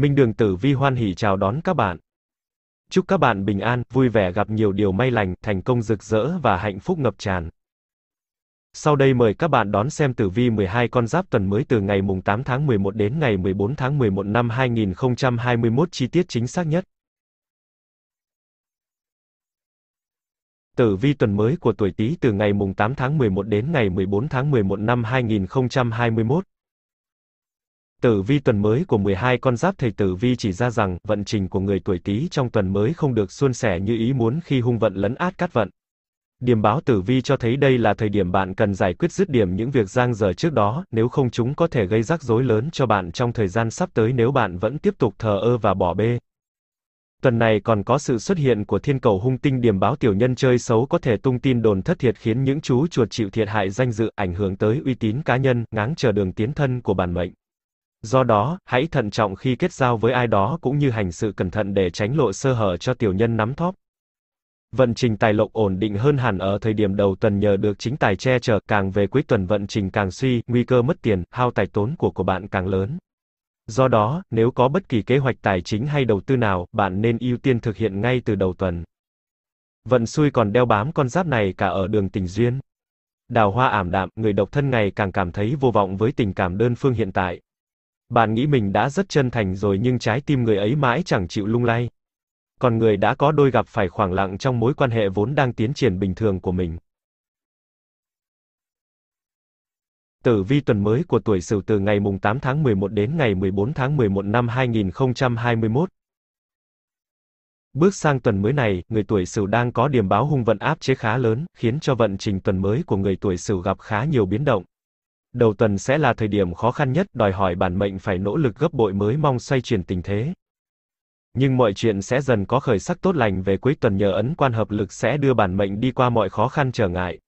Minh Đường Tử Vi hoan hỉ chào đón các bạn. Chúc các bạn bình an, vui vẻ gặp nhiều điều may lành, thành công rực rỡ và hạnh phúc ngập tràn. Sau đây mời các bạn đón xem tử vi 12 con giáp tuần mới từ ngày mùng 8 tháng 11 đến ngày 14 tháng 11 năm 2021 chi tiết chính xác nhất. Tử vi tuần mới của tuổi Tý từ ngày mùng 8 tháng 11 đến ngày 14 tháng 11 năm 2021. Tử vi tuần mới của 12 con giáp thầy tử vi chỉ ra rằng, vận trình của người tuổi Tý trong tuần mới không được suôn sẻ như ý muốn khi hung vận lấn át cát vận. Điểm báo tử vi cho thấy đây là thời điểm bạn cần giải quyết dứt điểm những việc giang dở trước đó, nếu không chúng có thể gây rắc rối lớn cho bạn trong thời gian sắp tới nếu bạn vẫn tiếp tục thờ ơ và bỏ bê. Tuần này còn có sự xuất hiện của thiên cầu hung tinh điểm báo tiểu nhân chơi xấu có thể tung tin đồn thất thiệt khiến những chú chuột chịu thiệt hại danh dự, ảnh hưởng tới uy tín cá nhân, ngáng trở đường tiến thân của bản mệnh. Do đó, hãy thận trọng khi kết giao với ai đó cũng như hành sự cẩn thận để tránh lộ sơ hở cho tiểu nhân nắm thóp. Vận trình tài lộc ổn định hơn hẳn ở thời điểm đầu tuần nhờ được chính tài che chở, càng về cuối tuần vận trình càng suy, nguy cơ mất tiền, hao tài tốn của của bạn càng lớn. Do đó, nếu có bất kỳ kế hoạch tài chính hay đầu tư nào, bạn nên ưu tiên thực hiện ngay từ đầu tuần. Vận xui còn đeo bám con giáp này cả ở đường tình duyên. Đào hoa ảm đạm, người độc thân ngày càng cảm thấy vô vọng với tình cảm đơn phương hiện tại, bạn nghĩ mình đã rất chân thành rồi nhưng trái tim người ấy mãi chẳng chịu lung lay. Còn người đã có đôi gặp phải khoảng lặng trong mối quan hệ vốn đang tiến triển bình thường của mình. Tử vi tuần mới của tuổi Sửu từ ngày mùng 8 tháng 11 đến ngày 14 tháng 11 năm 2021. Bước sang tuần mới này, người tuổi Sửu đang có điểm báo hung vận áp chế khá lớn, khiến cho vận trình tuần mới của người tuổi Sửu gặp khá nhiều biến động. Đầu tuần sẽ là thời điểm khó khăn nhất đòi hỏi bản mệnh phải nỗ lực gấp bội mới mong xoay chuyển tình thế. Nhưng mọi chuyện sẽ dần có khởi sắc tốt lành về cuối tuần nhờ ấn quan hợp lực sẽ đưa bản mệnh đi qua mọi khó khăn trở ngại.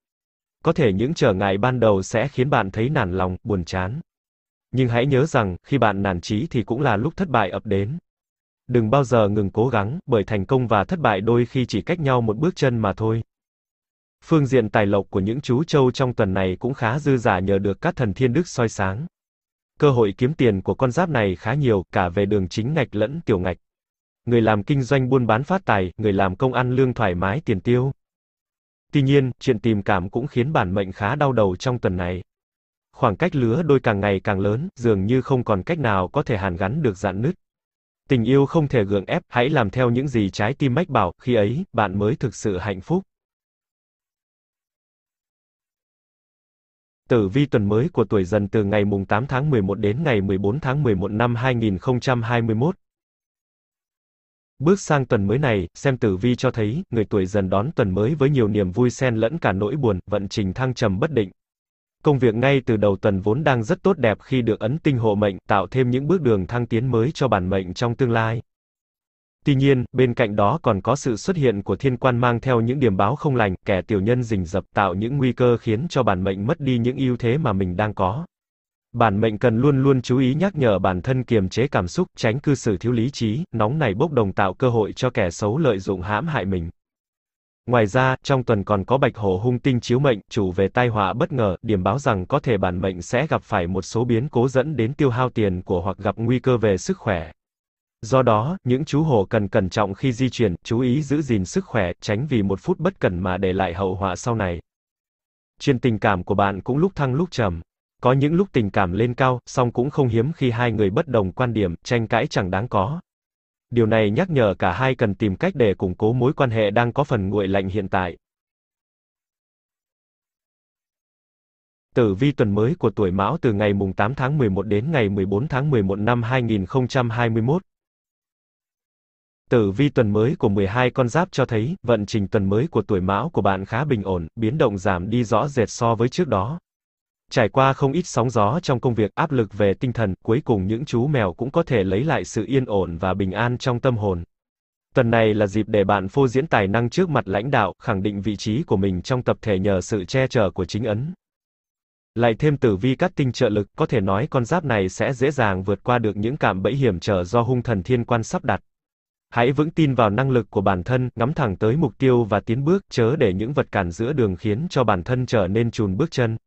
Có thể những trở ngại ban đầu sẽ khiến bạn thấy nản lòng, buồn chán. Nhưng hãy nhớ rằng, khi bạn nản chí thì cũng là lúc thất bại ập đến. Đừng bao giờ ngừng cố gắng, bởi thành công và thất bại đôi khi chỉ cách nhau một bước chân mà thôi. Phương diện tài lộc của những chú trâu trong tuần này cũng khá dư giả nhờ được các thần thiên đức soi sáng. Cơ hội kiếm tiền của con giáp này khá nhiều, cả về đường chính ngạch lẫn tiểu ngạch. Người làm kinh doanh buôn bán phát tài, người làm công ăn lương thoải mái tiền tiêu. Tuy nhiên, chuyện tìm cảm cũng khiến bản mệnh khá đau đầu trong tuần này. Khoảng cách lứa đôi càng ngày càng lớn, dường như không còn cách nào có thể hàn gắn được dạn nứt. Tình yêu không thể gượng ép, hãy làm theo những gì trái tim mách bảo, khi ấy, bạn mới thực sự hạnh phúc. Tử vi tuần mới của tuổi dần từ ngày mùng 8 tháng 11 đến ngày 14 tháng 11 năm 2021. Bước sang tuần mới này, xem tử vi cho thấy, người tuổi dần đón tuần mới với nhiều niềm vui xen lẫn cả nỗi buồn, vận trình thăng trầm bất định. Công việc ngay từ đầu tuần vốn đang rất tốt đẹp khi được ấn tinh hộ mệnh, tạo thêm những bước đường thăng tiến mới cho bản mệnh trong tương lai. Tuy nhiên, bên cạnh đó còn có sự xuất hiện của thiên quan mang theo những điểm báo không lành, kẻ tiểu nhân rình rập tạo những nguy cơ khiến cho bản mệnh mất đi những ưu thế mà mình đang có. Bản mệnh cần luôn luôn chú ý nhắc nhở bản thân kiềm chế cảm xúc, tránh cư xử thiếu lý trí, nóng nảy bốc đồng tạo cơ hội cho kẻ xấu lợi dụng hãm hại mình. Ngoài ra, trong tuần còn có bạch hổ hung tinh chiếu mệnh, chủ về tai họa bất ngờ, điểm báo rằng có thể bản mệnh sẽ gặp phải một số biến cố dẫn đến tiêu hao tiền của hoặc gặp nguy cơ về sức khỏe. Do đó, những chú hổ cần cẩn trọng khi di chuyển, chú ý giữ gìn sức khỏe, tránh vì một phút bất cẩn mà để lại hậu họa sau này. Chuyện tình cảm của bạn cũng lúc thăng lúc trầm. Có những lúc tình cảm lên cao, song cũng không hiếm khi hai người bất đồng quan điểm, tranh cãi chẳng đáng có. Điều này nhắc nhở cả hai cần tìm cách để củng cố mối quan hệ đang có phần nguội lạnh hiện tại. Tử vi tuần mới của tuổi Mão từ ngày mùng 8 tháng 11 đến ngày 14 tháng 11 năm 2021. Tử vi tuần mới của 12 con giáp cho thấy, vận trình tuần mới của tuổi mão của bạn khá bình ổn, biến động giảm đi rõ rệt so với trước đó. Trải qua không ít sóng gió trong công việc áp lực về tinh thần, cuối cùng những chú mèo cũng có thể lấy lại sự yên ổn và bình an trong tâm hồn. Tuần này là dịp để bạn phô diễn tài năng trước mặt lãnh đạo, khẳng định vị trí của mình trong tập thể nhờ sự che chở của chính ấn. Lại thêm tử vi các tinh trợ lực, có thể nói con giáp này sẽ dễ dàng vượt qua được những cạm bẫy hiểm trở do hung thần thiên quan sắp đặt. Hãy vững tin vào năng lực của bản thân, ngắm thẳng tới mục tiêu và tiến bước, chớ để những vật cản giữa đường khiến cho bản thân trở nên chùn bước chân.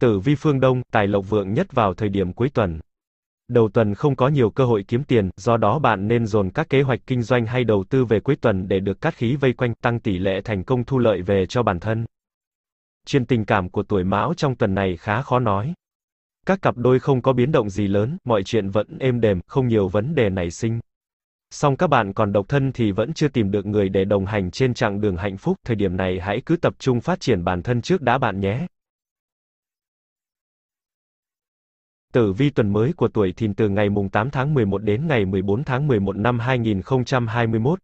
Tử vi phương Đông, tài lộc vượng nhất vào thời điểm cuối tuần. Đầu tuần không có nhiều cơ hội kiếm tiền, do đó bạn nên dồn các kế hoạch kinh doanh hay đầu tư về cuối tuần để được cát khí vây quanh, tăng tỷ lệ thành công thu lợi về cho bản thân. Chuyện tình cảm của tuổi Mão trong tuần này khá khó nói. Các cặp đôi không có biến động gì lớn, mọi chuyện vẫn êm đềm, không nhiều vấn đề nảy sinh song các bạn còn độc thân thì vẫn chưa tìm được người để đồng hành trên chặng đường hạnh phúc, thời điểm này hãy cứ tập trung phát triển bản thân trước đã bạn nhé. Tử vi tuần mới của tuổi thìn từ ngày mùng 8 tháng 11 đến ngày 14 tháng 11 năm 2021.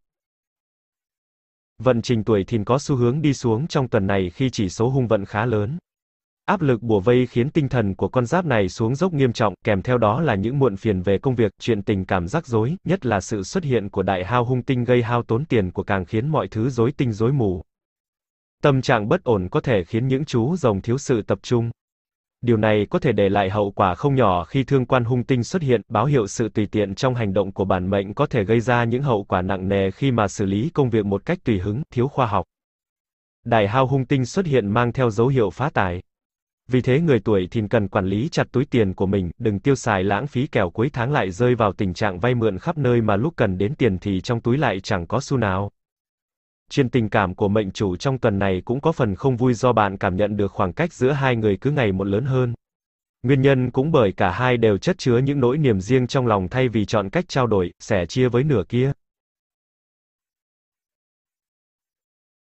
Vận trình tuổi thìn có xu hướng đi xuống trong tuần này khi chỉ số hung vận khá lớn. Áp lực bùa vây khiến tinh thần của con giáp này xuống dốc nghiêm trọng, kèm theo đó là những muộn phiền về công việc, chuyện tình cảm rắc rối, nhất là sự xuất hiện của đại hao hung tinh gây hao tốn tiền của càng khiến mọi thứ rối tinh rối mù. Tâm trạng bất ổn có thể khiến những chú rồng thiếu sự tập trung. Điều này có thể để lại hậu quả không nhỏ khi thương quan hung tinh xuất hiện, báo hiệu sự tùy tiện trong hành động của bản mệnh có thể gây ra những hậu quả nặng nề khi mà xử lý công việc một cách tùy hứng, thiếu khoa học. Đại hao hung tinh xuất hiện mang theo dấu hiệu phá tài. Vì thế người tuổi thìn cần quản lý chặt túi tiền của mình, đừng tiêu xài lãng phí kẻo cuối tháng lại rơi vào tình trạng vay mượn khắp nơi mà lúc cần đến tiền thì trong túi lại chẳng có xu nào. Chuyện tình cảm của mệnh chủ trong tuần này cũng có phần không vui do bạn cảm nhận được khoảng cách giữa hai người cứ ngày một lớn hơn. Nguyên nhân cũng bởi cả hai đều chất chứa những nỗi niềm riêng trong lòng thay vì chọn cách trao đổi, sẻ chia với nửa kia.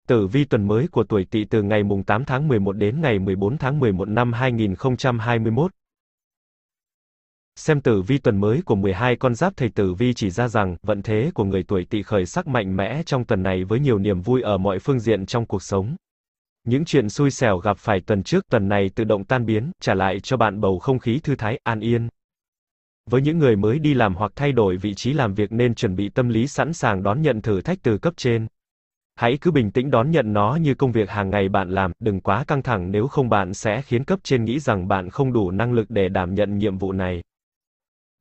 Tử vi tuần mới của tuổi Tỵ từ ngày mùng 8 tháng 11 đến ngày 14 tháng 11 năm 2021. Xem tử vi tuần mới của 12 con giáp thầy tử vi chỉ ra rằng, vận thế của người tuổi Tỵ khởi sắc mạnh mẽ trong tuần này với nhiều niềm vui ở mọi phương diện trong cuộc sống. Những chuyện xui xẻo gặp phải tuần trước, tuần này tự động tan biến, trả lại cho bạn bầu không khí thư thái, an yên. Với những người mới đi làm hoặc thay đổi vị trí làm việc nên chuẩn bị tâm lý sẵn sàng đón nhận thử thách từ cấp trên. Hãy cứ bình tĩnh đón nhận nó như công việc hàng ngày bạn làm, đừng quá căng thẳng nếu không bạn sẽ khiến cấp trên nghĩ rằng bạn không đủ năng lực để đảm nhận nhiệm vụ này.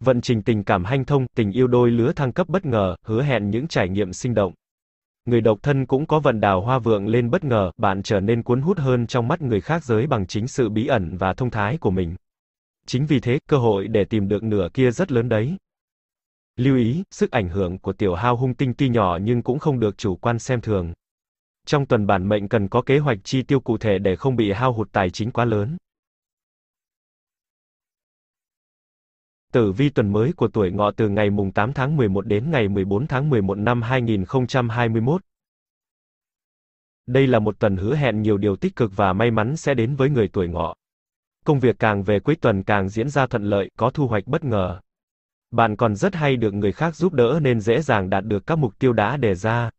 Vận trình tình cảm hanh thông, tình yêu đôi lứa thăng cấp bất ngờ, hứa hẹn những trải nghiệm sinh động. Người độc thân cũng có vận đào hoa vượng lên bất ngờ, bạn trở nên cuốn hút hơn trong mắt người khác giới bằng chính sự bí ẩn và thông thái của mình. Chính vì thế, cơ hội để tìm được nửa kia rất lớn đấy. Lưu ý, sức ảnh hưởng của tiểu hao hung tinh tuy nhỏ nhưng cũng không được chủ quan xem thường. Trong tuần bản mệnh cần có kế hoạch chi tiêu cụ thể để không bị hao hụt tài chính quá lớn. Tử vi tuần mới của tuổi ngọ từ ngày mùng 8 tháng 11 đến ngày 14 tháng 11 năm 2021. Đây là một tuần hứa hẹn nhiều điều tích cực và may mắn sẽ đến với người tuổi ngọ. Công việc càng về cuối tuần càng diễn ra thuận lợi, có thu hoạch bất ngờ. Bạn còn rất hay được người khác giúp đỡ nên dễ dàng đạt được các mục tiêu đã đề ra.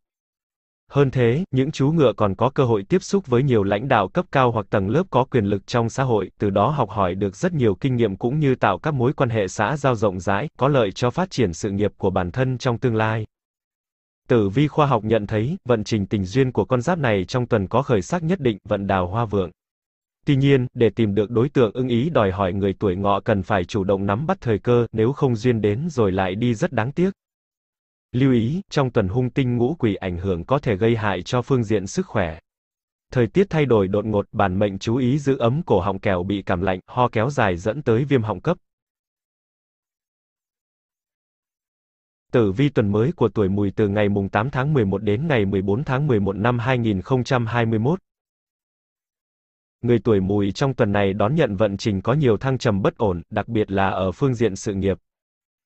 Hơn thế, những chú ngựa còn có cơ hội tiếp xúc với nhiều lãnh đạo cấp cao hoặc tầng lớp có quyền lực trong xã hội, từ đó học hỏi được rất nhiều kinh nghiệm cũng như tạo các mối quan hệ xã giao rộng rãi, có lợi cho phát triển sự nghiệp của bản thân trong tương lai. Tử vi khoa học nhận thấy, vận trình tình duyên của con giáp này trong tuần có khởi sắc nhất định, vận đào hoa vượng. Tuy nhiên, để tìm được đối tượng ưng ý đòi hỏi người tuổi ngọ cần phải chủ động nắm bắt thời cơ, nếu không duyên đến rồi lại đi rất đáng tiếc. Lưu ý, trong tuần hung tinh ngũ quỷ ảnh hưởng có thể gây hại cho phương diện sức khỏe. Thời tiết thay đổi đột ngột, bản mệnh chú ý giữ ấm cổ họng kẻo bị cảm lạnh, ho kéo dài dẫn tới viêm họng cấp. Tử vi tuần mới của tuổi mùi từ ngày mùng 8 tháng 11 đến ngày 14 tháng 11 năm 2021. Người tuổi mùi trong tuần này đón nhận vận trình có nhiều thăng trầm bất ổn, đặc biệt là ở phương diện sự nghiệp.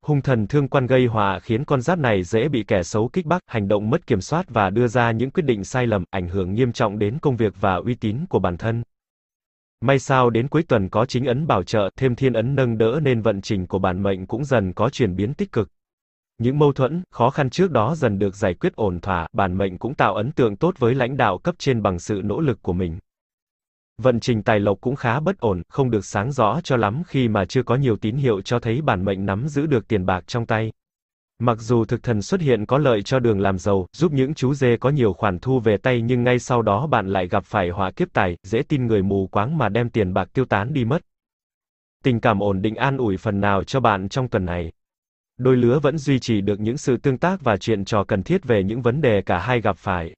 Hung thần thương quan gây hòa khiến con giáp này dễ bị kẻ xấu kích bác, hành động mất kiểm soát và đưa ra những quyết định sai lầm, ảnh hưởng nghiêm trọng đến công việc và uy tín của bản thân. May sao đến cuối tuần có chính ấn bảo trợ, thêm thiên ấn nâng đỡ nên vận trình của bản mệnh cũng dần có chuyển biến tích cực. Những mâu thuẫn, khó khăn trước đó dần được giải quyết ổn thỏa, bản mệnh cũng tạo ấn tượng tốt với lãnh đạo cấp trên bằng sự nỗ lực của mình. Vận trình tài lộc cũng khá bất ổn, không được sáng rõ cho lắm khi mà chưa có nhiều tín hiệu cho thấy bản mệnh nắm giữ được tiền bạc trong tay. Mặc dù thực thần xuất hiện có lợi cho đường làm giàu, giúp những chú dê có nhiều khoản thu về tay nhưng ngay sau đó bạn lại gặp phải họa kiếp tài, dễ tin người mù quáng mà đem tiền bạc tiêu tán đi mất. Tình cảm ổn định an ủi phần nào cho bạn trong tuần này. Đôi lứa vẫn duy trì được những sự tương tác và chuyện trò cần thiết về những vấn đề cả hai gặp phải.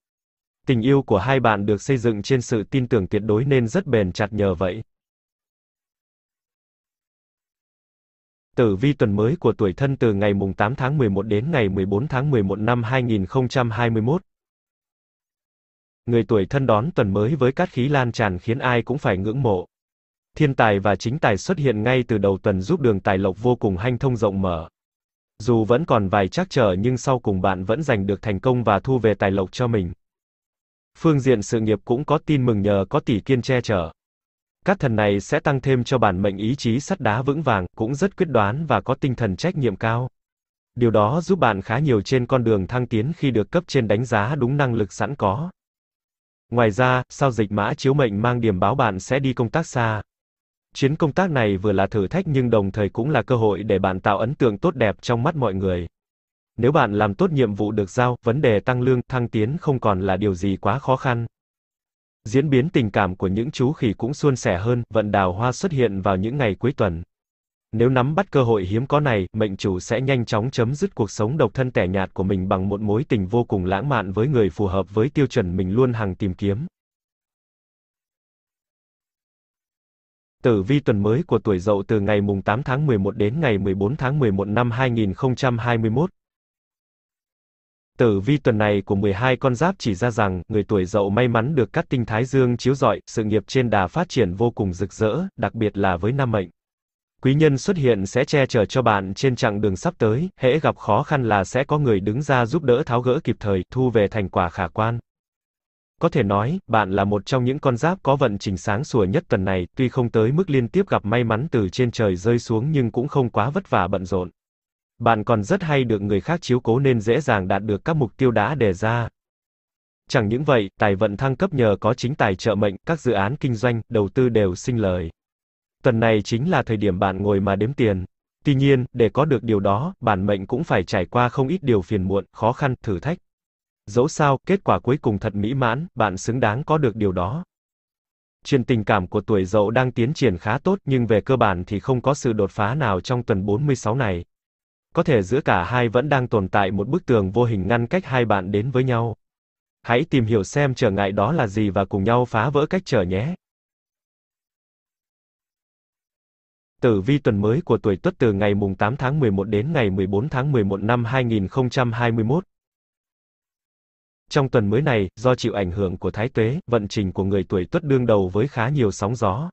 Tình yêu của hai bạn được xây dựng trên sự tin tưởng tuyệt đối nên rất bền chặt nhờ vậy. Tử vi tuần mới của tuổi thân từ ngày mùng 8 tháng 11 đến ngày 14 tháng 11 năm 2021. Người tuổi thân đón tuần mới với cát khí lan tràn khiến ai cũng phải ngưỡng mộ. Thiên tài và chính tài xuất hiện ngay từ đầu tuần giúp đường tài lộc vô cùng hanh thông rộng mở. Dù vẫn còn vài trắc trở nhưng sau cùng bạn vẫn giành được thành công và thu về tài lộc cho mình phương diện sự nghiệp cũng có tin mừng nhờ có tỷ kiên che chở. Các thần này sẽ tăng thêm cho bản mệnh ý chí sắt đá vững vàng, cũng rất quyết đoán và có tinh thần trách nhiệm cao. Điều đó giúp bạn khá nhiều trên con đường thăng tiến khi được cấp trên đánh giá đúng năng lực sẵn có. Ngoài ra, sao dịch mã chiếu mệnh mang điểm báo bạn sẽ đi công tác xa. Chuyến công tác này vừa là thử thách nhưng đồng thời cũng là cơ hội để bạn tạo ấn tượng tốt đẹp trong mắt mọi người. Nếu bạn làm tốt nhiệm vụ được giao, vấn đề tăng lương, thăng tiến không còn là điều gì quá khó khăn. Diễn biến tình cảm của những chú khỉ cũng suôn sẻ hơn, vận đào hoa xuất hiện vào những ngày cuối tuần. Nếu nắm bắt cơ hội hiếm có này, mệnh chủ sẽ nhanh chóng chấm dứt cuộc sống độc thân tẻ nhạt của mình bằng một mối tình vô cùng lãng mạn với người phù hợp với tiêu chuẩn mình luôn hằng tìm kiếm. Tử vi tuần mới của tuổi Dậu từ ngày mùng 8 tháng 11 đến ngày 14 tháng 11 năm 2021. Tử vi tuần này của 12 con giáp chỉ ra rằng, người tuổi dậu may mắn được các tinh thái dương chiếu rọi, sự nghiệp trên đà phát triển vô cùng rực rỡ, đặc biệt là với nam mệnh. Quý nhân xuất hiện sẽ che chở cho bạn trên chặng đường sắp tới, hễ gặp khó khăn là sẽ có người đứng ra giúp đỡ tháo gỡ kịp thời, thu về thành quả khả quan. Có thể nói, bạn là một trong những con giáp có vận trình sáng sủa nhất tuần này, tuy không tới mức liên tiếp gặp may mắn từ trên trời rơi xuống nhưng cũng không quá vất vả bận rộn. Bạn còn rất hay được người khác chiếu cố nên dễ dàng đạt được các mục tiêu đã đề ra. Chẳng những vậy, tài vận thăng cấp nhờ có chính tài trợ mệnh, các dự án kinh doanh, đầu tư đều sinh lời. Tuần này chính là thời điểm bạn ngồi mà đếm tiền. Tuy nhiên, để có được điều đó, bản mệnh cũng phải trải qua không ít điều phiền muộn, khó khăn, thử thách. Dẫu sao, kết quả cuối cùng thật mỹ mãn, bạn xứng đáng có được điều đó. Chuyện tình cảm của tuổi dậu đang tiến triển khá tốt nhưng về cơ bản thì không có sự đột phá nào trong tuần 46 này có thể giữa cả hai vẫn đang tồn tại một bức tường vô hình ngăn cách hai bạn đến với nhau. Hãy tìm hiểu xem trở ngại đó là gì và cùng nhau phá vỡ cách trở nhé. Tử vi tuần mới của tuổi Tuất từ ngày mùng 8 tháng 11 đến ngày 14 tháng 11 năm 2021. Trong tuần mới này, do chịu ảnh hưởng của thái tuế, vận trình của người tuổi Tuất đương đầu với khá nhiều sóng gió,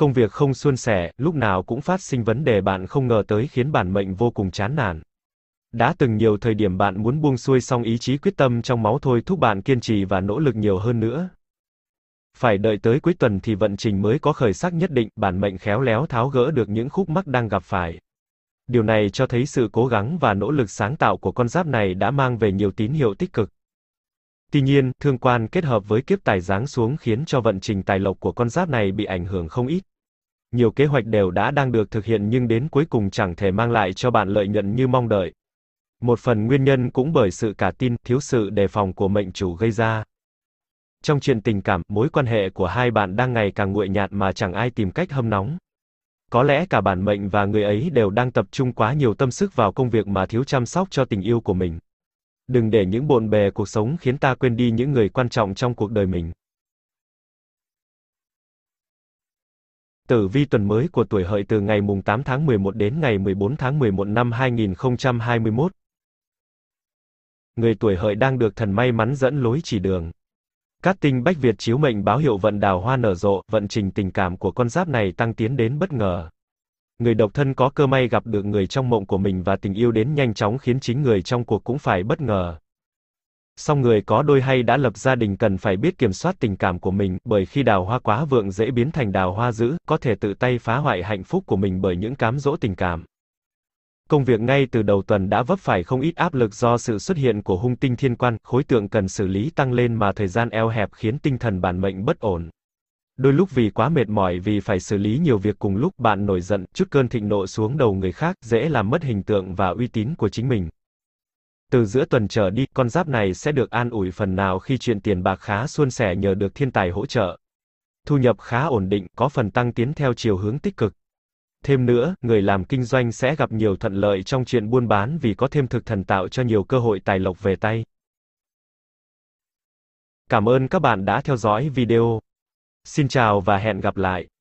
Công việc không suôn sẻ, lúc nào cũng phát sinh vấn đề bạn không ngờ tới khiến bản mệnh vô cùng chán nản. Đã từng nhiều thời điểm bạn muốn buông xuôi xong ý chí quyết tâm trong máu thôi thúc bạn kiên trì và nỗ lực nhiều hơn nữa. Phải đợi tới cuối tuần thì vận trình mới có khởi sắc nhất định, bản mệnh khéo léo tháo gỡ được những khúc mắc đang gặp phải. Điều này cho thấy sự cố gắng và nỗ lực sáng tạo của con giáp này đã mang về nhiều tín hiệu tích cực. Tuy nhiên, thương quan kết hợp với kiếp tài giáng xuống khiến cho vận trình tài lộc của con giáp này bị ảnh hưởng không ít nhiều kế hoạch đều đã đang được thực hiện nhưng đến cuối cùng chẳng thể mang lại cho bạn lợi nhuận như mong đợi. Một phần nguyên nhân cũng bởi sự cả tin, thiếu sự đề phòng của mệnh chủ gây ra. Trong chuyện tình cảm, mối quan hệ của hai bạn đang ngày càng nguội nhạt mà chẳng ai tìm cách hâm nóng. Có lẽ cả bản mệnh và người ấy đều đang tập trung quá nhiều tâm sức vào công việc mà thiếu chăm sóc cho tình yêu của mình. Đừng để những bộn bề cuộc sống khiến ta quên đi những người quan trọng trong cuộc đời mình. Tử vi tuần mới của tuổi hợi từ ngày mùng 8 tháng 11 đến ngày 14 tháng 11 năm 2021. Người tuổi hợi đang được thần may mắn dẫn lối chỉ đường. Các tinh bách Việt chiếu mệnh báo hiệu vận đào hoa nở rộ, vận trình tình cảm của con giáp này tăng tiến đến bất ngờ. Người độc thân có cơ may gặp được người trong mộng của mình và tình yêu đến nhanh chóng khiến chính người trong cuộc cũng phải bất ngờ song người có đôi hay đã lập gia đình cần phải biết kiểm soát tình cảm của mình, bởi khi đào hoa quá vượng dễ biến thành đào hoa dữ, có thể tự tay phá hoại hạnh phúc của mình bởi những cám dỗ tình cảm. Công việc ngay từ đầu tuần đã vấp phải không ít áp lực do sự xuất hiện của hung tinh thiên quan, khối tượng cần xử lý tăng lên mà thời gian eo hẹp khiến tinh thần bản mệnh bất ổn. Đôi lúc vì quá mệt mỏi vì phải xử lý nhiều việc cùng lúc bạn nổi giận, chút cơn thịnh nộ xuống đầu người khác, dễ làm mất hình tượng và uy tín của chính mình. Từ giữa tuần trở đi, con giáp này sẽ được an ủi phần nào khi chuyện tiền bạc khá suôn sẻ nhờ được thiên tài hỗ trợ. Thu nhập khá ổn định, có phần tăng tiến theo chiều hướng tích cực. Thêm nữa, người làm kinh doanh sẽ gặp nhiều thuận lợi trong chuyện buôn bán vì có thêm thực thần tạo cho nhiều cơ hội tài lộc về tay. Cảm ơn các bạn đã theo dõi video. Xin chào và hẹn gặp lại.